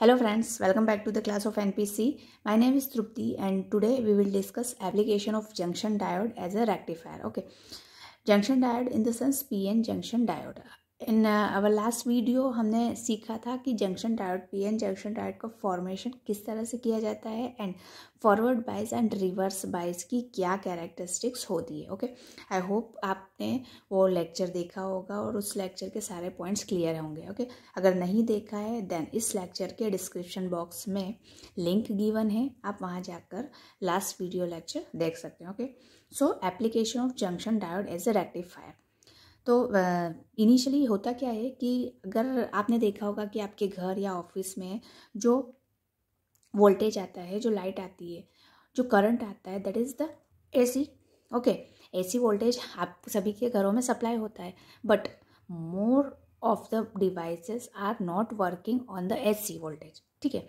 Hello friends, welcome back to the class of NPC. My name is Trupti and today we will discuss application of junction diode as a rectifier. Okay, junction diode in the sense PN junction diode. In our last video हमने सीखा था कि junction diode N junction diode का formation किस तरह से किया जाता है and forward bias and reverse bias की क्या कैरेक्टरिस्टिक्स होती है ओके आई होप आपने वो लेक्चर देखा होगा और उस लेक्चर के सारे पॉइंट्स क्लियर होंगे ओके okay? अगर नहीं देखा है देन इस लेक्चर के डिस्क्रिप्शन बॉक्स में लिंक गिवन है आप वहाँ जाकर लास्ट वीडियो लेक्चर देख सकते हैं okay so application of junction diode as a rectifier तो इनिशियली होता क्या है कि अगर आपने देखा होगा कि आपके घर या ऑफिस में जो वोल्टेज आता है जो लाइट आती है जो करंट आता है that is the AC okay AC voltage आप सभी के घरों में सप्लाई होता है but more of the devices are not working on the AC voltage ठीक है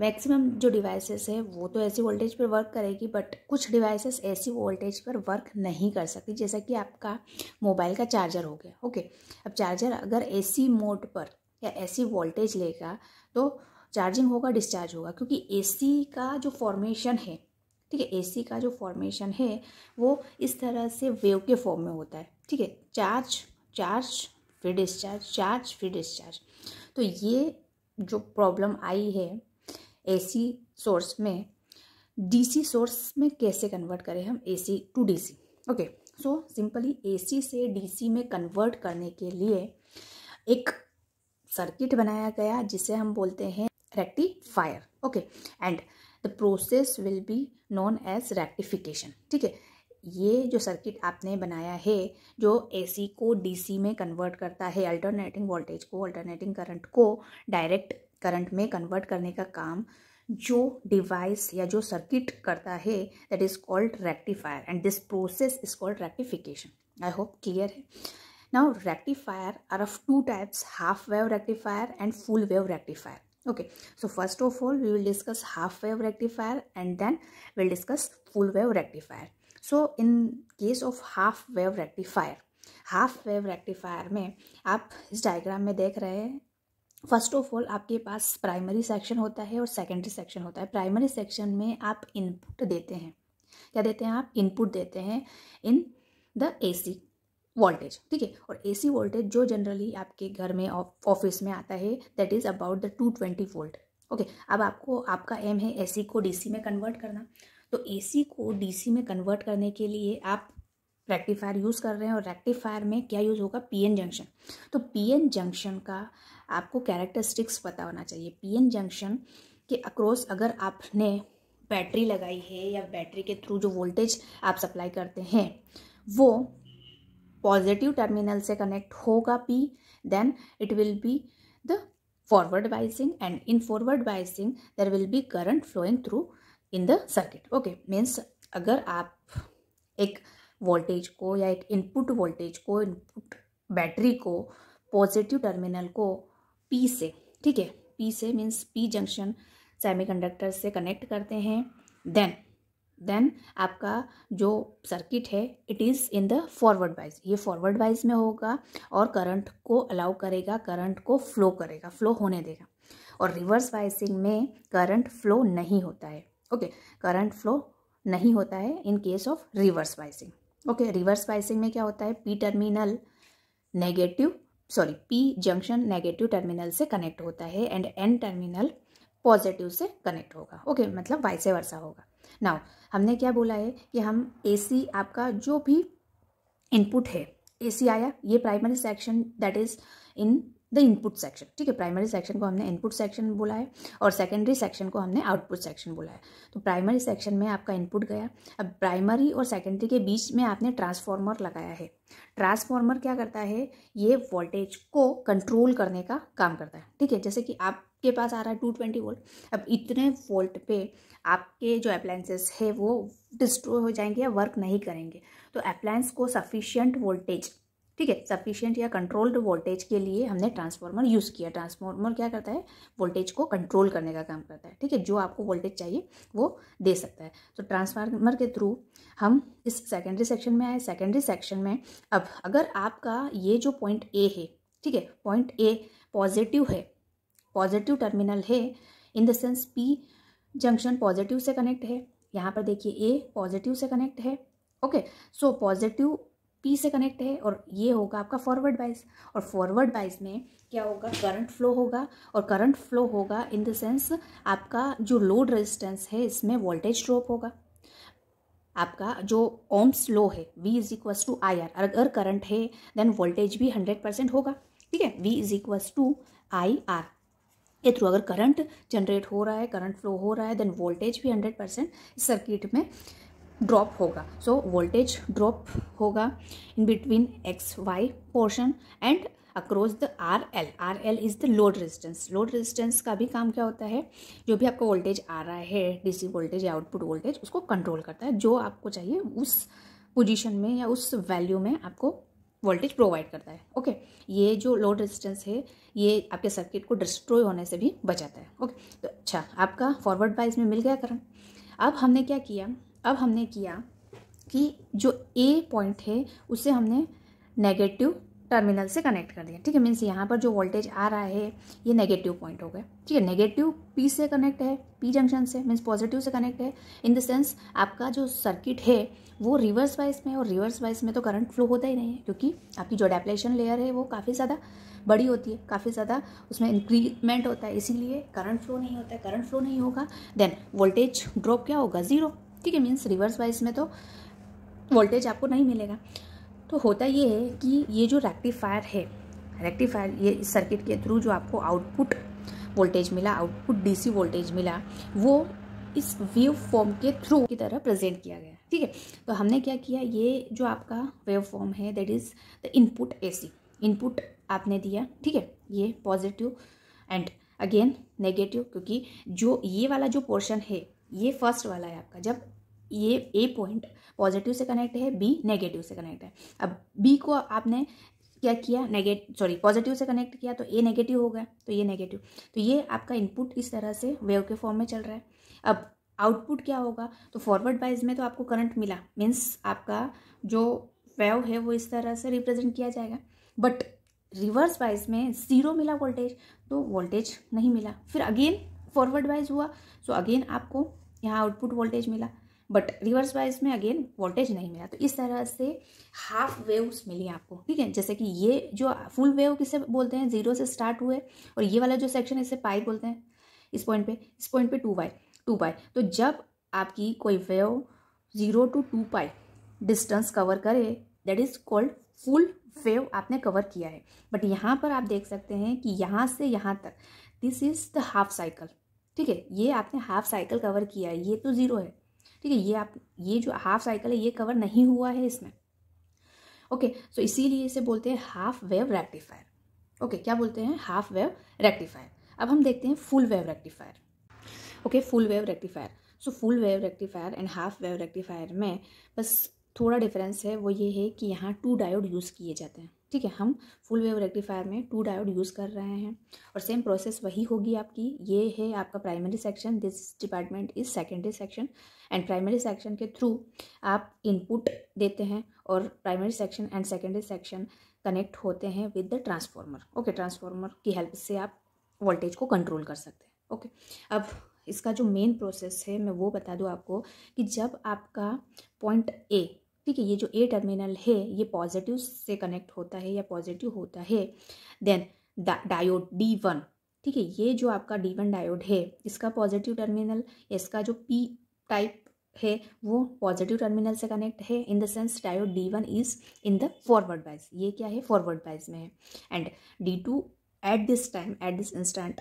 मैक्सिमम जो डिवाइसेस है वो तो ऐसी वोल्टेज पर वर्क करेगी बट कुछ डिवाइसेस ऐसी वोल्टेज पर वर्क नहीं कर सकती जैसा कि आपका मोबाइल का चार्जर हो गया ओके अब चार्जर अगर ऐसी मोड पर या ऐसी वोल्टेज लेगा तो चार्जिंग होगा डिस्चार्ज होगा क्योंकि एसी का जो फॉर्मेशन है ठीक है एसी का जो फॉर्मेशन है वो इस तरह से वेव के फॉर्म में होता है ठीक है चार्ज चार्ज फिर डिस्चार्ज चार्ज फिर डिस्चार्ज तो ये जो प्रॉब्लम आई है एसी सोर्स में डीसी सोर्स में कैसे कन्वर्ट करें हम AC to DC okay so simply AC से डीसी में कन्वर्ट करने के लिए एक सर्किट बनाया गया जिसे हम बोलते हैं rectifier okay and the process will be known as rectification ठीक है ये जो सर्किट आपने बनाया है जो एसी को डीसी में कन्वर्ट करता है अल्टरनेटिंग वोल्टेज को अल्टरनेटिंग करंट को डायरेक्ट करंट में कन्वर्ट करने का काम जो डिवाइस या जो सर्किट करता है that is called rectifier and this process is called rectification I hope clear है now rectifier are of two types half wave rectifier and full wave rectifier okay so first of all we will discuss half wave rectifier and then will discuss full wave rectifier so in case of half wave rectifier half wave rectifier में आप इस diagram में देख रहे हैं first of all आपके पास primary section होता है और सेकेंडरी सेक्शन होता है प्राइमरी सेक्शन में आप इनपुट देते हैं क्या देते हैं आप इनपुट देते हैं इन द एसी वोल्टेज ठीक है और एसी वोल्टेज जो जनरली आपके घर में ऑफिस में आता है that is about the two twenty volt okay अब आपको आपका एम है एसी को डीसी में कन्वर्ट करना तो एसी को डीसी में कन्वर्ट करने के लिए आप रेक्टिफायर यूज़ कर रहे हैं और रेक्टिफायर में क्या यूज़ होगा पीएन जंक्शन तो पीएन जंक्शन का आपको कैरेक्टरिस्टिक्स पता होना चाहिए पीएन जंक्शन के अक्रॉस अगर आपने बैटरी लगाई है या बैटरी के थ्रू जो वोल्टेज आप सप्लाई करते हैं वो पॉजिटिव टर्मिनल से कनेक्ट होगा P then it will be the forward biasing and in forward biasing there will be current flowing through in the circuit okay means अगर आप एक वोल्टेज को या एक इनपुट वोल्टेज को इनपुट बैटरी को पॉजिटिव टर्मिनल को पी से ठीक है पी से मीन्स पी जंक्शन सेमीकंडक्टर से कनेक्ट करते हैं देन देन आपका जो सर्किट है it is in the forward bias ये फॉरवर्ड वाइज में होगा और करंट को अलाउ करेगा करंट को फ्लो करेगा फ्लो होने देगा और रिवर्स वाइजिंग में करंट फ्लो नहीं होता है ओके करंट फ्लो नहीं होता है in case of reverse biasing okay reverse biasing में क्या होता है P terminal negative sorry P junction negative terminal से कनेक्ट होता है एंड एन टर्मिनल पॉजिटिव से कनेक्ट होगा ओके okay, मतलब वाइसे वर्षा होगा नाउ हमने क्या बोला है कि हम एसी आपका जो भी इनपुट है एसी आया ये primary section that is in the input section ठीक है प्राइमरी सेक्शन को हमने इनपुट सेक्शन बोला है और सेकेंडरी सेक्शन को हमने आउटपुट सेक्शन बोला है तो प्राइमरी सेक्शन में आपका इनपुट गया अब प्राइमरी और सेकेंडरी के बीच में आपने ट्रांसफॉर्मर लगाया है ट्रांसफॉर्मर क्या करता है ये वोल्टेज को कंट्रोल करने का काम करता है ठीक है जैसे कि आपके पास आ रहा है टू ट्वेंटी वोल्ट अब इतने वोल्ट पे आपके जो अप्लायंसेस है वो डिस्ट्रॉय हो जाएंगे या वर्क नहीं करेंगे तो अप्लायंस को सफिशियंट वोल्टेज ठीक है सफिशियंट या कंट्रोल्ड वोल्टेज के लिए हमने ट्रांसफार्मर यूज़ किया ट्रांसफार्मर क्या करता है वोल्टेज को कंट्रोल करने का काम करता है ठीक है जो आपको वोल्टेज चाहिए वो दे सकता है तो ट्रांसफार्मर के थ्रू हम इस सेकेंडरी सेक्शन में आए सेकेंडरी सेक्शन में अब अगर आपका ये जो पॉइंट ए है ठीक है पॉइंट ए पॉजिटिव है पॉजिटिव टर्मिनल है in the sense P junction positive से कनेक्ट है यहाँ पर देखिए ए पॉजिटिव से कनेक्ट है ओके सो पॉजिटिव पी से कनेक्ट है और ये होगा आपका फॉरवर्ड बाइस और फॉरवर्ड बाइस में क्या होगा करंट फ्लो होगा और करंट फ्लो होगा इन द सेंस आपका जो लोड रेजिस्टेंस है इसमें वोल्टेज ड्रॉप होगा आपका जो ओम्स लो है V is equals to I R अगर करंट है देन वोल्टेज भी हंड्रेड परसेंट होगा ठीक है V is equals to I R के थ्रू अगर करंट जनरेट हो रहा है करंट फ्लो हो रहा है देन वोल्टेज भी हंड्रेड परसेंट सर्किट में ड्रॉप होगा सो वोल्टेज ड्रॉप होगा in between X Y portion and across the R L R L is the load resistance load resistance का भी काम क्या होता है जो भी आपका वोल्टेज आ रहा है डीसी वोल्टेज या आउटपुट वोल्टेज उसको कंट्रोल करता है जो आपको चाहिए उस पोजिशन में या उस वैल्यू में आपको वोल्टेज प्रोवाइड करता है ओके okay? ये जो लोड रेजिस्टेंस है ये आपके सर्किट को डिस्ट्रॉय होने से भी बचाता है ओके okay? तो अच्छा आपका फॉरवर्ड बाइस में मिल गया करंट अब हमने क्या किया अब हमने किया कि जो ए पॉइंट है उसे हमने नेगेटिव टर्मिनल से कनेक्ट कर दिया ठीक है मीन्स यहाँ पर जो वोल्टेज आ रहा है ये नेगेटिव पॉइंट हो गया ठीक है नेगेटिव पी से कनेक्ट है पी जंक्शन से मीन्स पॉजिटिव से कनेक्ट है इन द सेंस आपका जो सर्किट है वो रिवर्स वाइज में और रिवर्स वाइज में तो करंट फ्लो होता ही नहीं है क्योंकि आपकी जो डेप्लेशन लेयर है वो काफ़ी ज़्यादा बड़ी होती है काफ़ी ज़्यादा उसमें इंक्रीजमेंट होता है इसीलिए करंट फ्लो नहीं होता है करंट फ्लो नहीं होगा देन वोल्टेज ड्रॉप क्या होगा ज़ीरो ठीक है मीन्स रिवर्स वाइज में तो वोल्टेज आपको नहीं मिलेगा तो होता ये है कि ये जो रेक्टिफायर है रेक्टिफायर ये इस सर्किट के थ्रू जो आपको आउटपुट वोल्टेज मिला आउटपुट डीसी वोल्टेज मिला वो इस वेव फॉर्म के थ्रू की तरह प्रेजेंट किया गया ठीक है तो हमने क्या किया ये जो आपका वेव फॉर्म है that is the input AC input आपने दिया ठीक है ये पॉजिटिव एंड अगेन नेगेटिव क्योंकि जो ये वाला जो पोर्शन है ये फर्स्ट वाला है आपका जब ये ए पॉइंट पॉजिटिव से कनेक्ट है बी नेगेटिव से कनेक्ट है अब बी को आपने क्या किया नेगेट सॉरी पॉजिटिव से कनेक्ट किया तो ए नेगेटिव हो गया तो ये नेगेटिव तो ये आपका इनपुट इस तरह से वेव के फॉर्म में चल रहा है अब आउटपुट क्या होगा तो फॉरवर्ड बाइज में तो आपको करंट मिला मीन्स आपका जो वेव है वो इस तरह से रिप्रेजेंट किया जाएगा बट रिवर्स वाइज में ज़ीरो मिला वोल्टेज तो वोल्टेज नहीं मिला फिर अगेन फॉरवर्ड वाइज हुआ सो अगेन आपको यहाँ आउटपुट वोल्टेज मिला बट रिवर्स वाइज में अगेन वोल्टेज नहीं मिला तो इस तरह से हाफ वेव्स मिली आपको ठीक है जैसे कि ये जो फुल वेव किसे बोलते हैं जीरो से स्टार्ट हुए और ये वाला जो सेक्शन इसे पाई बोलते हैं इस पॉइंट पे इस पॉइंट पे टू पाई टू पाई तो जब आपकी कोई wave zero to two pi distance cover करे that is called full wave आपने कवर किया है बट यहाँ पर आप देख सकते हैं कि यहाँ से यहाँ तक this is the half cycle ठीक है ये आपने हाफ साइकिल कवर किया है ये तो ज़ीरो है ठीक है ये आप ये जो हाफ साइकिल है ये कवर नहीं हुआ है इसमें ओके सो इसीलिए इसे बोलते हैं हाफ वेव रेक्टिफायर ओके क्या बोलते हैं हाफ वेव रेक्टिफायर अब हम देखते हैं full wave rectifier okay full wave rectifier so full wave rectifier and half wave rectifier में बस थोड़ा डिफरेंस है वो ये है कि यहाँ टू डायोड यूज़ किए जाते हैं ठीक है हम फुल वेव रेक्टिफायर में टू डायोड यूज़ कर रहे हैं और सेम प्रोसेस वही होगी आपकी ये है आपका primary section this department is secondary section and primary section के थ्रू आप इनपुट देते हैं और primary section and secondary section connect होते हैं with the transformer okay transformer की हेल्प से आप वोल्टेज को कंट्रोल कर सकते हैं ओके okay. अब इसका जो मेन प्रोसेस है मैं वो बता दूँ आपको कि जब आपका पॉइंट ए ठीक है ये जो ए टर्मिनल है ये पॉजिटिव से कनेक्ट होता है या पॉजिटिव होता है देन डायोड डी वन ठीक है ये जो आपका डी वन डायोड है इसका पॉजिटिव टर्मिनल इसका जो पी टाइप है वो पॉजिटिव टर्मिनल से कनेक्ट है in the sense diode D one is in the forward bias ये क्या है फॉरवर्ड बाइज में है and D two at this time at this instant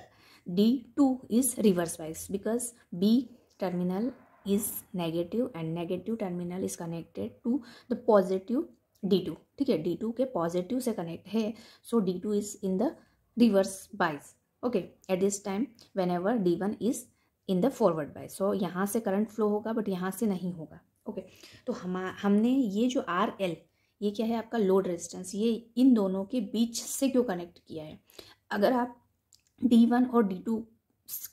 D two is reverse bias because B terminal is negative and negative terminal is connected to the positive D two ठीक है D two के positive से connect है so D two is in the reverse bias okay eight this time whenever D one is in the forward bias so यहाँ से current flow होगा but यहाँ से नहीं होगा ओके okay. तो हम हमने ये जो आर एल ये क्या है आपका लोड रेजिस्टेंस ये इन दोनों के बीच से क्यों कनेक्ट किया है अगर आप डी वन और डी टू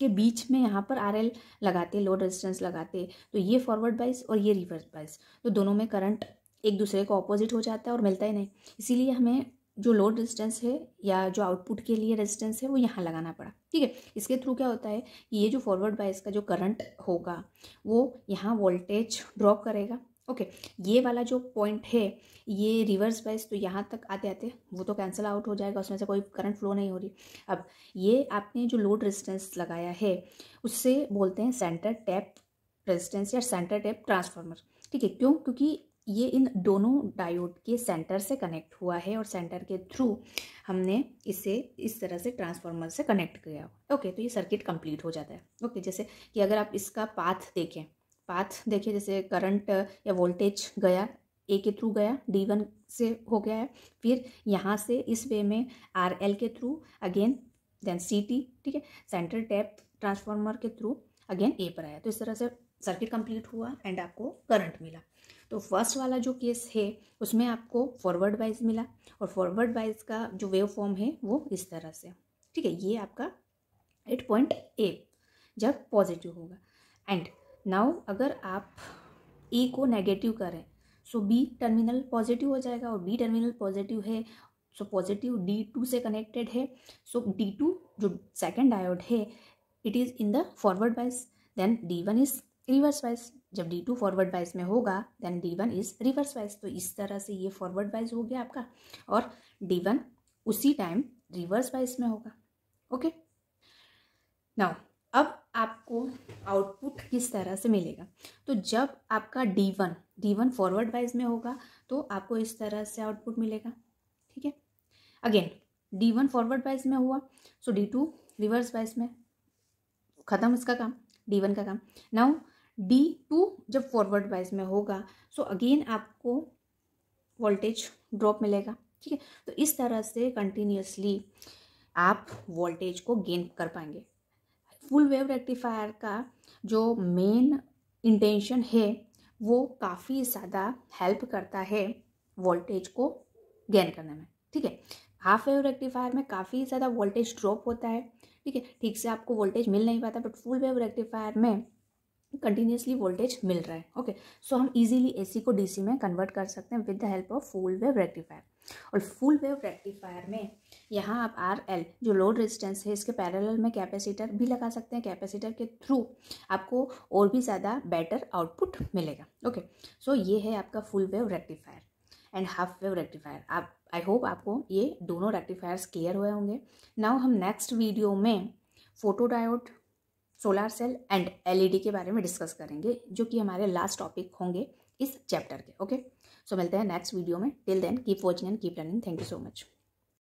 के बीच में यहाँ पर आरएल लगाते लोड रेजिस्टेंस लगाते तो ये फॉरवर्ड बाइस और ये रिवर्स बाइस तो दोनों में करंट एक दूसरे को ऑपोजिट हो जाता है और मिलता ही नहीं इसीलिए हमें जो लोड रेजिस्टेंस है या जो आउटपुट के लिए रेजिस्टेंस है वो यहाँ लगाना पड़ा ठीक है इसके थ्रू क्या होता है कि ये जो फॉरवर्ड बाइस का जो करंट होगा वो यहाँ वोल्टेज ड्रॉप करेगा ओके ये वाला जो पॉइंट है ये रिवर्स वाइज तो यहाँ तक आते आते वो तो कैंसिल आउट हो जाएगा उसमें से कोई करंट फ्लो नहीं हो रही अब ये आपने जो लोड रेजिस्टेंस लगाया है उससे बोलते हैं सेंटर टैप रेजिस्टेंस या सेंटर टैप ट्रांसफार्मर ठीक है क्यों क्योंकि ये इन दोनों डायोड के सेंटर से कनेक्ट हुआ है और सेंटर के थ्रू हमने इसे इस तरह से ट्रांसफार्मर से कनेक्ट किया ओके तो ये सर्किट कंप्लीट हो जाता है ओके जैसे कि अगर आप इसका पाथ देखें पाथ देखिए जैसे करंट या वोल्टेज गया ए के थ्रू गया डी वन से हो गया है फिर यहाँ से इस वे में आर एल के through again then C T ठीक है सेंट्रल टैप ट्रांसफार्मर के थ्रू अगेन ए पर आया तो इस तरह से सर्किट कंप्लीट हुआ एंड आपको करंट मिला तो फर्स्ट वाला जो केस है उसमें आपको फॉरवर्ड वाइज मिला और फॉरवर्ड वाइज का जो वेव फॉर्म है वो इस तरह से ठीक है ये आपका एट पॉइंट ए जब पॉजिटिव होगा एंड नाउ अगर आप ए को नेगेटिव करें सो बी टर्मिनल पॉजिटिव हो जाएगा और बी टर्मिनल पॉजिटिव है सो पॉजिटिव डी टू से कनेक्टेड है सो डी टू जो सेकेंड डायोड है it is in the forward bias then D one is reverse bias जब डी टू फॉरवर्ड वाइज में होगा then D one is reverse bias तो इस तरह से ये फॉरवर्ड वाइज हो गया आपका और डी वन उसी टाइम रिवर्स वाइज में होगा ओके नाउ अब आपको आउटपुट किस तरह से मिलेगा तो जब आपका D one D one forward bias में होगा तो आपको इस तरह से आउटपुट मिलेगा ठीक है again D one forward bias में हुआ so D two reverse bias में ख़त्म इसका काम डी वन का काम नाउ डी टू जब फॉरवर्ड वाइज में होगा सो so अगेन आपको वोल्टेज ड्रॉप मिलेगा ठीक है तो इस तरह से कंटिन्यूसली आप वोल्टेज को गेन कर पाएंगे फुल वेव रेक्टिफायर का जो मेन इंटेंशन है वो काफ़ी ज़्यादा हेल्प करता है वोल्टेज को गेन करने में ठीक है हाफ वेव रेक्टिफायर में काफ़ी ज़्यादा वोल्टेज ड्रॉप होता है ठीक है ठीक से आपको वोल्टेज मिल नहीं पाता बट फुल वेव रेक्टिफायर में कंटिन्यूसली वोल्टेज मिल रहा है ओके सो so, हम इजीली एसी को डीसी में कन्वर्ट कर सकते हैं with the help of full wave rectifier और फुल वेव रेक्टिफायर में यहाँ आप आर एल जो लोड रेजिस्टेंस है इसके पैरेलल में कैपेसिटर भी लगा सकते हैं कैपेसिटर के थ्रू आपको और भी ज़्यादा बेटर आउटपुट मिलेगा ओके सो so ये है आपका full wave rectifier and half wave rectifier आप आई होप आपको ये दोनों रेक्टिफायर्स क्लियर हुए होंगे नाउ हम नेक्स्ट वीडियो में photodiode solar cell and LED के बारे में डिस्कस करेंगे जो कि हमारे लास्ट टॉपिक होंगे इस चैप्टर के ओके okay? सो मिलते हैं नेक्स्ट वीडियो में till then keep watching and keep learning thank you so much